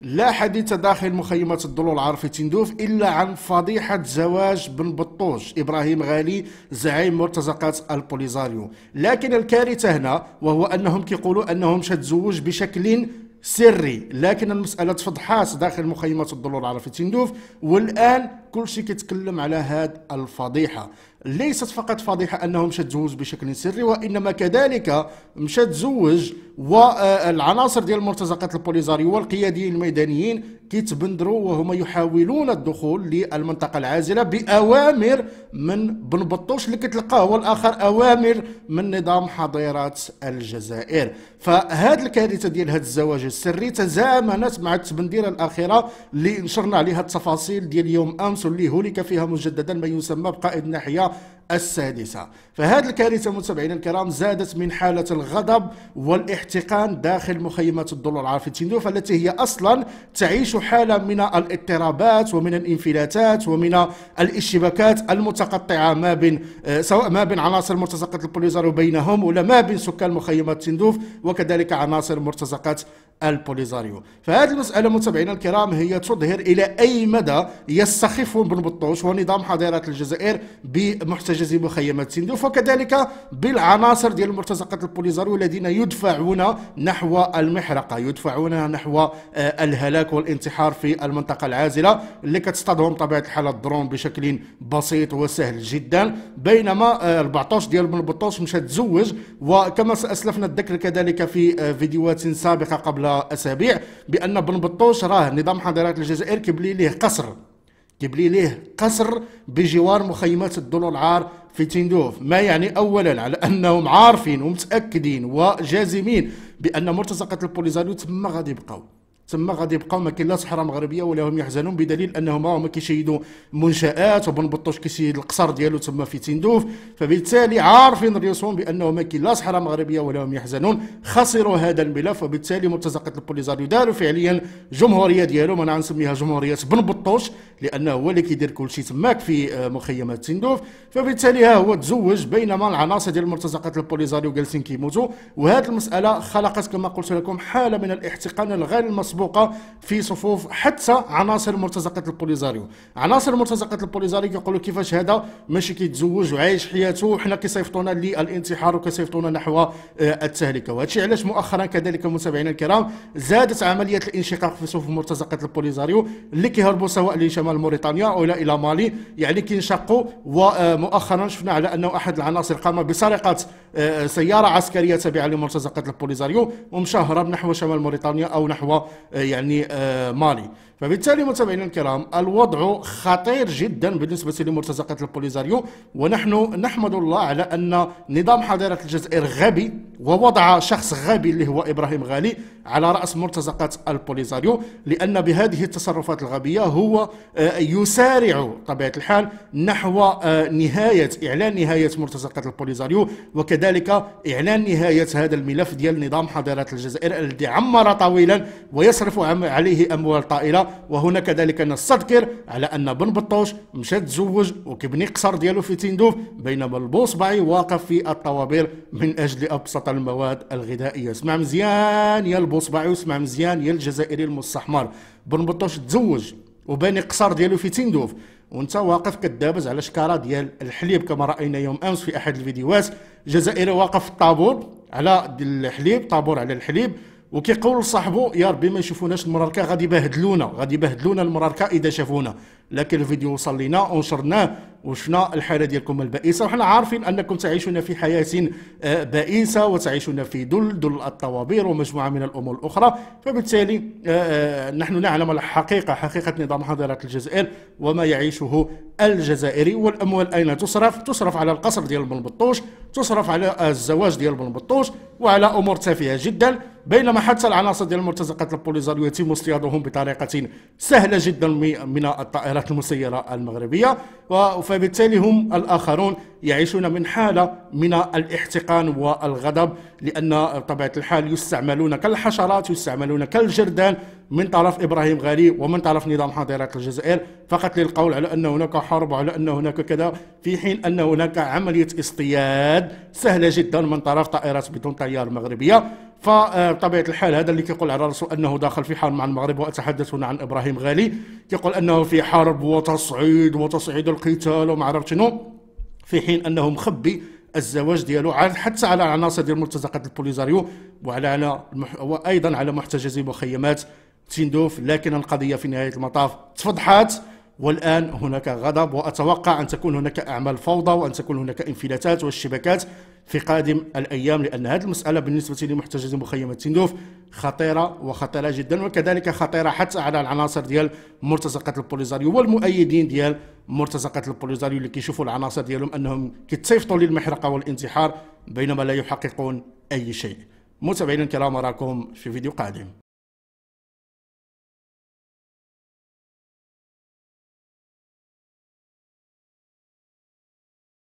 لا حديث داخل مخيمات الضلوع العرفي تندوف إلا عن فضيحة زواج بن بطوش إبراهيم غالي زعيم مرتزقات البوليزاريو لكن الكارثة هنا وهو أنهم كيقولوا أنهم شتزوج بشكل سري لكن المسألة تفضحات داخل مخيمات الضلوع العرفي تندوف والآن كلشي كيتكلم على هاد الفضيحه ليست فقط فضيحه انه مشى تزوج بشكل سري وانما كذلك مشى تزوج والعناصر آه، ديال المرتزقات البوليزاريو والقياديين الميدانيين كيتبندروا وهما يحاولون الدخول للمنطقه العازله باوامر من بن بطوش اللي كتلقاه هو الاخر اوامر من نظام حضيرات الجزائر فهاد الكارثه ديال هاد الزواج السري تزامنت مع التبنديره الاخيره اللي نشرنا عليها التفاصيل ديال يوم امس لي هلك فيها مجددا ما يسمى بقائد ناحية السادسة فهذه الكارثة متابعينا الكرام زادت من حالة الغضب والاحتقان داخل مخيمات الضلوع في تندوف التي هي أصلا تعيش حالة من الاضطرابات ومن الانفلاتات ومن الاشتباكات المتقطعة ما بين آه، سواء ما بين عناصر مرتزقة البوليزاريو بينهم ولا ما بين سكان مخيمات تندوف وكذلك عناصر مرتزقة البوليزاريو فهذه المسألة متابعينا الكرام هي تظهر إلى أي مدى يستخف بن بطوش ونظام حضارة الجزائر بمحتجات جزير مخيمات سندوف وكذلك بالعناصر ديال المرتزقة البوليزاريو الذين يدفعون نحو المحرقة يدفعون نحو آه، الهلاك والانتحار في المنطقة العازلة اللي كتصطادهم طبيعة الحال الدرون بشكل بسيط وسهل جدا بينما 14 آه، ديال بن بطوش مشى تزوج وكما اسلفنا الذكر كذلك في آه، فيديوهات سابقة قبل اسابيع بان بن بطوش راه نظام حضارات الجزائر كيبلي ليه قصر كيبلي ليه قصر بجوار مخيمات الدولار العار في تندوف ما يعني اولا على انهم عارفين ومتاكدين وجازمين بان مرتزقه البوليزاريو تما غادي يبقاو تما غادي يبقاو ما كاين لا صحراء مغربيه ولا هم يحزنون بدليل انهم هما كيشيدوا منشات وبن بطوش كيشيد القصر ديالو تما في تندوف فبالتالي عارفين ريوسهم بانه ما كاين لا صحراء مغربيه ولا هم يحزنون خسروا هذا الملف وبالتالي مرتزقه البوليزاريو داروا فعليا جمهوريه ديالو انا غنسميها جمهوريه بن بطوش لانه هو اللي كيدير كل شيء تماك في آه، مخيمات تندوف فبالتالي ها هو تزوج بينما العناصر ديال مرتزقه البوليزاريو جالسين كيموتوا وهذه المساله خلقت كما قلت لكم حاله من الاحتقان الغير المسبوق مسبوقه في صفوف حتى عناصر مرتزقه البوليزاريو عناصر مرتزقه البوليزاريو كيقولوا كيفاش هذا ماشي كيتزوج وعايش حياته وحنا كيصيفطونا للانتحار وكيصيفطونا نحو آه، التهلكه وهادشي علاش مؤخرا كذلك متابعينا الكرام زادت عمليه الانشقاق في صفوف مرتزقه البوليزاريو اللي كيهربوا سواء لشمال موريتانيا او الى مالي يعني كينشقوا ومؤخرا آه، شفنا على انه احد العناصر قام بسرقه آه، سياره عسكريه تابعه لمرتزقه البوليزاريو ومشى هرب نحو شمال موريتانيا او نحو يعني آه، مالي فبالتالي متابعينا الكرام الوضع خطير جدا بالنسبة لمرتزقة البوليزاريو ونحن نحمد الله على أن نظام حضارة الجزائر غبي ووضع شخص غبي اللي هو إبراهيم غالي على رأس مرتزقة البوليزاريو لأن بهذه التصرفات الغبية هو آه، يسارع طبيعة الحال نحو آه، نهاية إعلان نهاية مرتزقة البوليزاريو وكذلك إعلان نهاية هذا الملف ديال نظام حضارة الجزائر الذي عمر طويلا ويصرف عليه أموال طائلة وهنا كذلك نستذكر على ان بن بطوش مشى تزوج وكبني قصر ديالو في تندوف بينما البوصبعي واقف في الطوابير من اجل ابسط المواد الغذائيه اسمع مزيان يا البوصبعي واسمع مزيان يا الجزائري المستحمر بن بطوش تزوج وباني قصر ديالو في تندوف وانت واقف كدابز على شكاره ديال الحليب كما راينا يوم امس في احد الفيديوهات جزائري واقف في الطابور على الحليب طابور على الحليب وكيقول لصاحبو يا ربي ما يشوفوناش المراركه غادي يبهدلونا غادي يبهدلونا المراركه اذا شافونا لكن الفيديو وصل لينا ونشرناه وشنا الحاله ديالكم البائسه وحنا عارفين انكم تعيشون في حياه آه، بائسه وتعيشون في دل الطوابير ومجموعه من الامور الاخرى فبالتالي آه، آه، نحن نعلم الحقيقه حقيقه نظام حضاره الجزائر وما يعيشه الجزائري والاموال اين تصرف تصرف على القصر ديال بن بطوش تصرف على الزواج ديال بن بطوش وعلى امور تافهه جدا بينما حتى العناصر ديال المرتزقه البوليزاريو يتم اصطيادهم بطريقه سهله جدا من الطائرات المسيره المغربيه فبالتالي هم الاخرون يعيشون من حاله من الاحتقان والغضب لان بطبيعه الحال يستعملون كالحشرات يستعملون كالجردان من طرف ابراهيم غالي ومن طرف نظام حاضره الجزائر فقط للقول على ان هناك حرب وعلى ان هناك كذا في حين ان هناك عمليه اصطياد سهله جدا من طرف طائرات بدون طيار مغربيه فبطبيعه الحال هذا اللي كيقول على راسه انه داخل في حرب مع المغرب واتحدث هنا عن ابراهيم غالي كيقول انه في حرب وتصعيد وتصعيد القتال وما عرفت شنو في حين انه مخبي الزواج ديالو حتى على عناصر ديال ملتزقات البوليزاريو وعلى على وايضا على محتجزي مخيمات تندوف لكن القضية في نهاية المطاف تفضحت والآن هناك غضب وأتوقع أن تكون هناك أعمال فوضى وأن تكون هناك انفلاتات والشبكات في قادم الأيام لأن هذه المسألة بالنسبة لمحتجز مخيم تندوف خطيرة وخطيرة جدا وكذلك خطيرة حتى على العناصر ديال مرتزقة البوليزاريو والمؤيدين ديال مرتزقة البوليزاريو اللي كيشوفوا العناصر ديالهم أنهم كيتصيفطوا للمحرقة والانتحار بينما لا يحققون أي شيء متابعينا الكرام أراكم في فيديو قادم